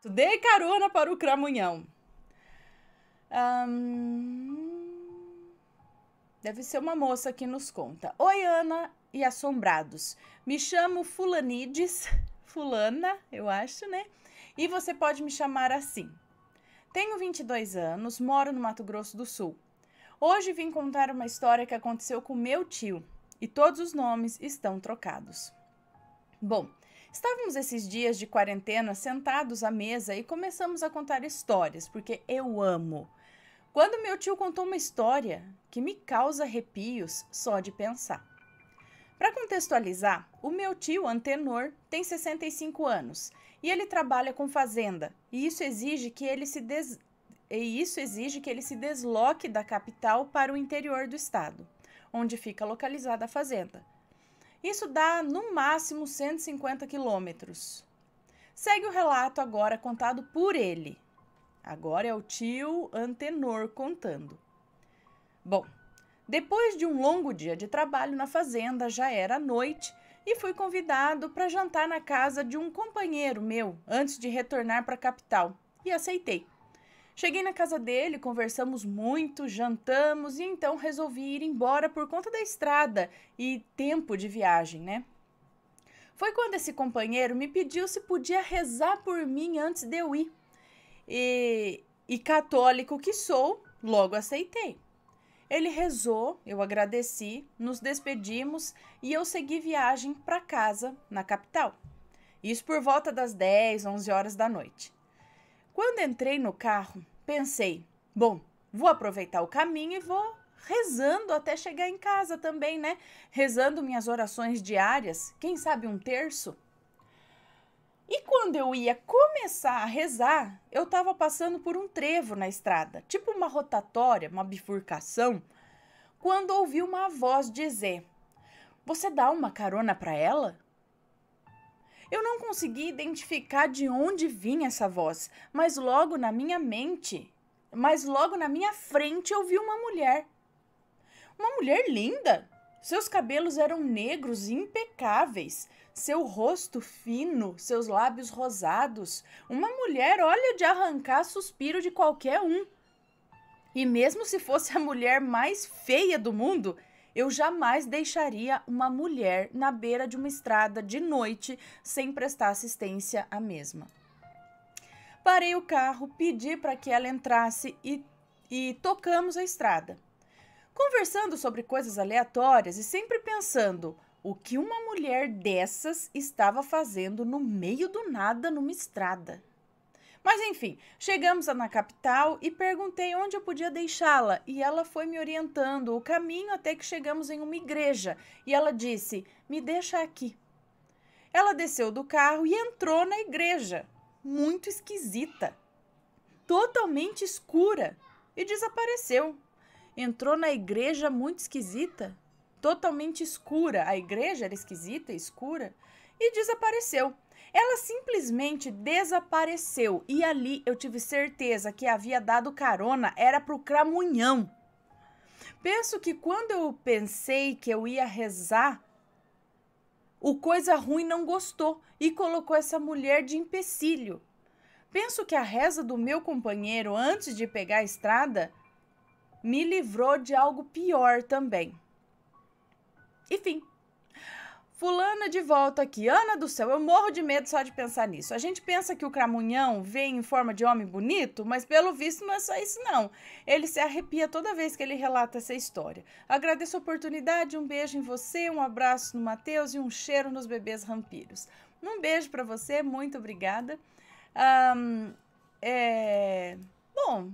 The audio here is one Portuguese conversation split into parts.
Tu dei carona para o cramunhão. Deve ser uma moça que nos conta. Oi, Ana e Assombrados. Me chamo Fulanides. Fulana, eu acho, né? E você pode me chamar assim. Tenho 22 anos, moro no Mato Grosso do Sul. Hoje vim contar uma história que aconteceu com meu tio e todos os nomes estão trocados. Bom, Estávamos esses dias de quarentena sentados à mesa e começamos a contar histórias, porque eu amo. Quando meu tio contou uma história que me causa arrepios só de pensar. Para contextualizar, o meu tio Antenor tem 65 anos e ele trabalha com fazenda, e isso exige que ele se des... e isso exige que ele se desloque da capital para o interior do estado, onde fica localizada a fazenda. Isso dá no máximo 150 quilômetros. Segue o relato agora contado por ele. Agora é o tio Antenor contando. Bom, depois de um longo dia de trabalho na fazenda, já era noite e fui convidado para jantar na casa de um companheiro meu antes de retornar para a capital e aceitei. Cheguei na casa dele, conversamos muito, jantamos e então resolvi ir embora por conta da estrada e tempo de viagem, né? Foi quando esse companheiro me pediu se podia rezar por mim antes de eu ir. E, e católico que sou, logo aceitei. Ele rezou, eu agradeci, nos despedimos e eu segui viagem para casa, na capital. Isso por volta das 10, 11 horas da noite. Quando entrei no carro, pensei: bom, vou aproveitar o caminho e vou rezando até chegar em casa também, né? Rezando minhas orações diárias, quem sabe um terço. E quando eu ia começar a rezar, eu estava passando por um trevo na estrada, tipo uma rotatória, uma bifurcação, quando ouvi uma voz dizer: Você dá uma carona para ela? Eu não consegui identificar de onde vinha essa voz, mas logo na minha mente, mas logo na minha frente eu vi uma mulher. Uma mulher linda. Seus cabelos eram negros e impecáveis, seu rosto fino, seus lábios rosados. Uma mulher olha de arrancar suspiro de qualquer um. E mesmo se fosse a mulher mais feia do mundo, eu jamais deixaria uma mulher na beira de uma estrada de noite sem prestar assistência à mesma. Parei o carro, pedi para que ela entrasse e, e tocamos a estrada. Conversando sobre coisas aleatórias e sempre pensando o que uma mulher dessas estava fazendo no meio do nada numa estrada. Mas enfim, chegamos na capital e perguntei onde eu podia deixá-la e ela foi me orientando o caminho até que chegamos em uma igreja e ela disse: "Me deixa aqui". Ela desceu do carro e entrou na igreja, muito esquisita, totalmente escura, e desapareceu. Entrou na igreja muito esquisita, totalmente escura. A igreja era esquisita, escura e desapareceu. Ela simplesmente desapareceu e ali eu tive certeza que havia dado carona era para o cramunhão. Penso que quando eu pensei que eu ia rezar, o coisa ruim não gostou e colocou essa mulher de empecilho. Penso que a reza do meu companheiro antes de pegar a estrada me livrou de algo pior também. Enfim, Fulana de volta aqui. Ana do céu, eu morro de medo só de pensar nisso. A gente pensa que o cramunhão vem em forma de homem bonito, mas pelo visto não é só isso, não. Ele se arrepia toda vez que ele relata essa história. Agradeço a oportunidade, um beijo em você, um abraço no Matheus e um cheiro nos bebês rampiros. Um beijo para você, muito obrigada. Um, é... Bom,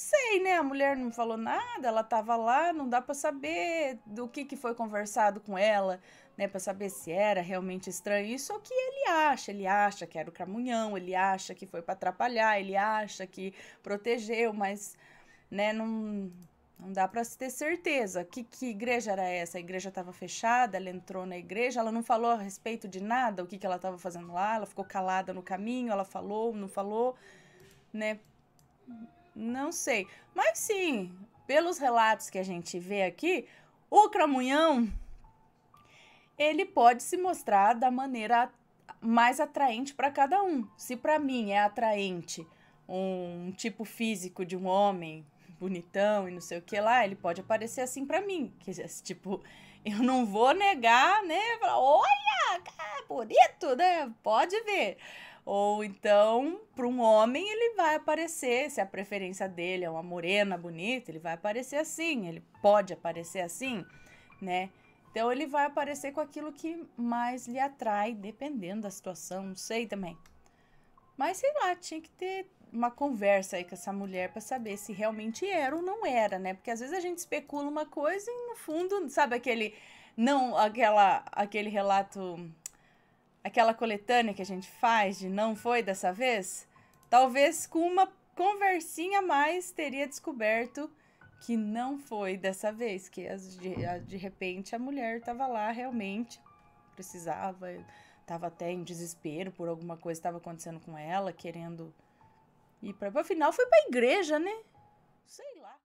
sei, né? A mulher não falou nada, ela tava lá, não dá para saber do que, que foi conversado com ela, né? Para saber se era realmente estranho. Isso é o que ele acha. Ele acha que era o camunhão, ele acha que foi para atrapalhar, ele acha que protegeu, mas, né? Não, não dá para ter certeza. Que, que igreja era essa? A igreja estava fechada, ela entrou na igreja, ela não falou a respeito de nada, o que, que ela estava fazendo lá, ela ficou calada no caminho, ela falou, não falou, né? Não sei. Mas sim, pelos relatos que a gente vê aqui, o cramunhão ele pode se mostrar da maneira mais atraente para cada um. Se para mim é atraente um tipo físico de um homem bonitão e não sei o que lá, ele pode aparecer assim para mim, que tipo, eu não vou negar, né? Falar, olha, cara, bonito, né? Pode ver. Ou então, para um homem, ele vai aparecer, se a preferência dele é uma morena bonita, ele vai aparecer assim, ele pode aparecer assim, né? Então ele vai aparecer com aquilo que mais lhe atrai, dependendo da situação, não sei também. Mas sei lá, tinha que ter uma conversa aí com essa mulher para saber se realmente era ou não era, né? Porque às vezes a gente especula uma coisa e no fundo, sabe aquele não aquela aquele relato aquela coletânea que a gente faz de não foi dessa vez, talvez com uma conversinha a mais teria descoberto que não foi dessa vez, que de, repente a mulher estava lá realmente, precisava, estava até em desespero por alguma coisa estava acontecendo com ela, querendo ir para. Afinal, foi para a igreja, né? Sei lá.